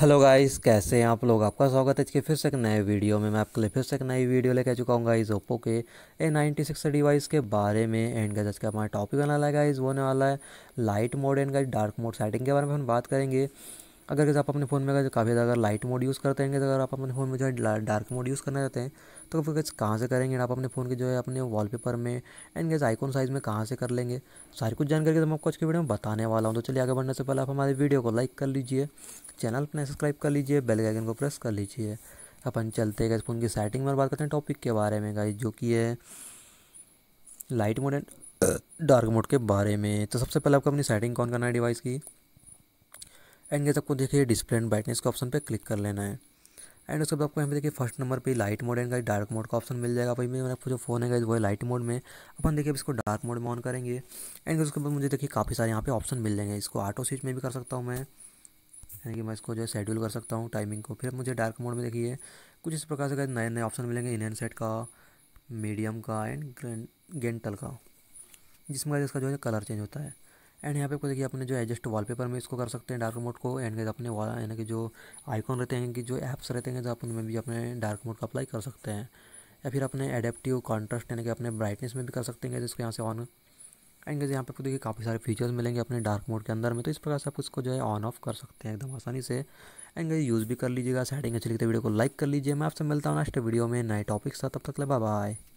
hello guys कैसे हैं आप लोग आपका स्वागत है इसके फिर से एक नए वीडियो में मैं आपके लिए फिर से एक नई वीडियो लेकर चुका हूँ गाइस ओप्पो के ए नाइन्टी सिक्स डिवाइस के बारे में एंड का जिसका हमारा टॉपिक बना वाला है गाइस वो होने वाला है light mode and guys dark mode setting के बारे में हम बात करेंगे अगर आप अपने फ़ोन में अगर काफ़ी ज़्यादा लाइट मोड यूज़ करते हैं तो अगर आप अपने फ़ोन में जो है डार्क मोड यूज़ करना चाहते हैं तो फिर कैसे कहाँ से करेंगे आप अपने फ़ोन के जो है अपने वॉलपेपर में एंड गैस आइकॉन साइज़ में कहाँ से कर लेंगे सारी कुछ जानकारी तो मैं आपको आज वीडियो में बताने वाला हूँ तो चलिए आगे बढ़ने से पहले आप हमारे वीडियो को लाइक कर लीजिए चैनल अपने सब्सक्राइब कर लीजिए बेल आइकन को प्रेस कर लीजिए अपन चलते हैं फ़ोन की सेटिंग में बात करते हैं टॉपिक के बारे में गाइस जो कि है light mode and dark mode के बारे में तो सबसे पहले आपको अपनी सेटिंग कौन करना है डिवाइस की एंड जैसे आपको देखिए डिस्प्ले एंड ब्राइटनेस के ऑप्शन पर क्लिक कर लेना है एंड उसके बाद आपको यहाँ पे देखिए फर्स्ट नंबर पे light mode and dark mode का ऑप्शन मिल जाएगा भाई आपको मतलब जो फोन है वो है लाइट मोड में अपन देखिए इसको डार्क मोड में ऑन करेंगे एंड उसके बाद मुझे देखिए काफ़ी सारे यहाँ पे ऑप्शन मिल जाएंगे इसको ऑटो स्विच में भी कर सकता हूँ मैं यानी कि मैं इसको जो है शेड्यूल कर सकता हूँ टाइमिंग को फिर मुझे डार्क मोड में देखिए कुछ इस प्रकार से नए नए ऑप्शन मिलेंगे इन सेट का मीडियम का एंड गेंटल का जिसमें इसका जो है कलर चेंज होता है एंड यहाँ पे आपको देखिए अपने जो एडजस्ट वॉलपेपर में इसको कर सकते हैं डार्क मोड को एंड अपने यानी कि जो आइकॉन रहते हैं कि जो एप्स रहते हैं तो आप उनमें भी अपने डार्क मोड को अप्लाई कर सकते हैं या फिर अपने एडेप्टिव कॉन्ट्रास्ट यानी कि अपने ब्राइटनेस में भी कर सकते हैं जिसको यहाँ से ऑन एंड तो यहाँ पे देखिए काफ़ी सारे फीचर्स मिलेंगे अपने डार्क मोड के अंदर में तो इस प्रकार से आप इसको जो है ऑन ऑफ कर सकते हैं एकदम आसानी से एंड यूज़ भी कर लीजिएगा सेटिंग अच्छी लगती है वीडियो को लाइक कर लीजिए मैं आपसे मिलता हूँ नेक्स्ट वीडियो में नए टॉपिक्स था तब तक ले बाय